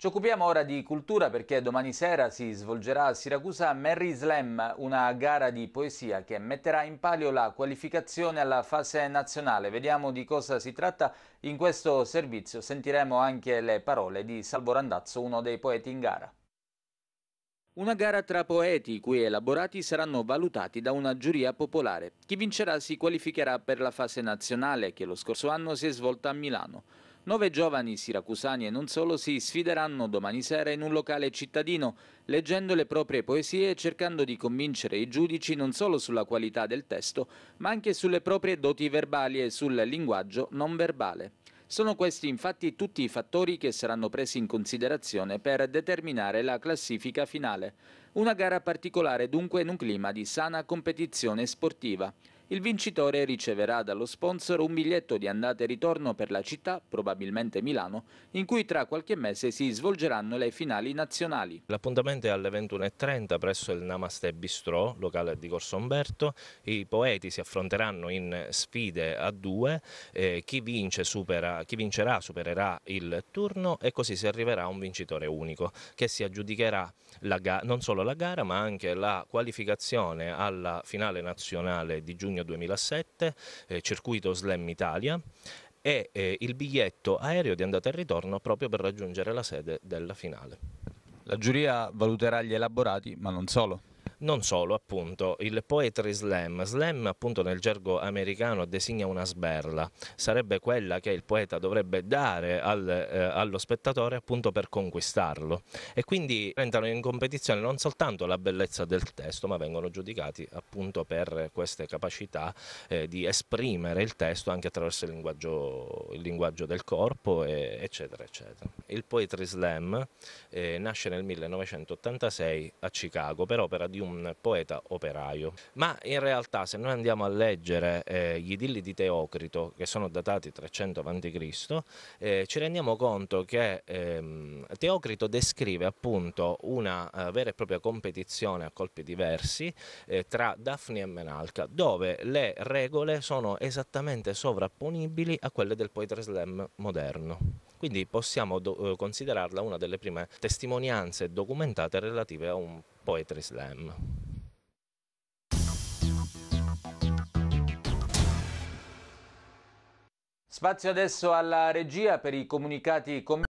Ci occupiamo ora di cultura perché domani sera si svolgerà a Siracusa Merry Slam, una gara di poesia che metterà in palio la qualificazione alla fase nazionale. Vediamo di cosa si tratta in questo servizio. Sentiremo anche le parole di Salvo Randazzo, uno dei poeti in gara. Una gara tra poeti i cui elaborati saranno valutati da una giuria popolare. Chi vincerà si qualificherà per la fase nazionale che lo scorso anno si è svolta a Milano. Nove giovani siracusani e non solo si sfideranno domani sera in un locale cittadino, leggendo le proprie poesie e cercando di convincere i giudici non solo sulla qualità del testo, ma anche sulle proprie doti verbali e sul linguaggio non verbale. Sono questi infatti tutti i fattori che saranno presi in considerazione per determinare la classifica finale. Una gara particolare dunque in un clima di sana competizione sportiva. Il vincitore riceverà dallo sponsor un biglietto di andata e ritorno per la città, probabilmente Milano, in cui tra qualche mese si svolgeranno le finali nazionali. L'appuntamento è alle 21.30 presso il Namaste Bistro, locale di Corso Umberto. I poeti si affronteranno in sfide a due, eh, chi, vince supera, chi vincerà supererà il turno e così si arriverà a un vincitore unico che si aggiudicherà non solo la gara ma anche la qualificazione alla finale nazionale di giugno giugno 2007, eh, circuito Slam Italia e eh, il biglietto aereo di andata e ritorno proprio per raggiungere la sede della finale. La giuria valuterà gli elaborati, ma non solo. Non solo, appunto, il poetry slam. Slam, appunto, nel gergo americano designa una sberla. Sarebbe quella che il poeta dovrebbe dare al, eh, allo spettatore appunto per conquistarlo. E quindi entrano in competizione non soltanto la bellezza del testo, ma vengono giudicati appunto per queste capacità eh, di esprimere il testo anche attraverso il linguaggio, il linguaggio del corpo, e, eccetera, eccetera. Il poetry slam eh, nasce nel 1986 a Chicago per opera di un un poeta operaio. Ma in realtà se noi andiamo a leggere eh, gli idilli di Teocrito, che sono datati 300 a.C., eh, ci rendiamo conto che ehm, Teocrito descrive appunto una eh, vera e propria competizione a colpi diversi eh, tra Daphne e Menalca, dove le regole sono esattamente sovrapponibili a quelle del poetry slam moderno quindi possiamo eh, considerarla una delle prime testimonianze documentate relative a un poetry slam. Spazio adesso alla regia per i comunicati commerciali.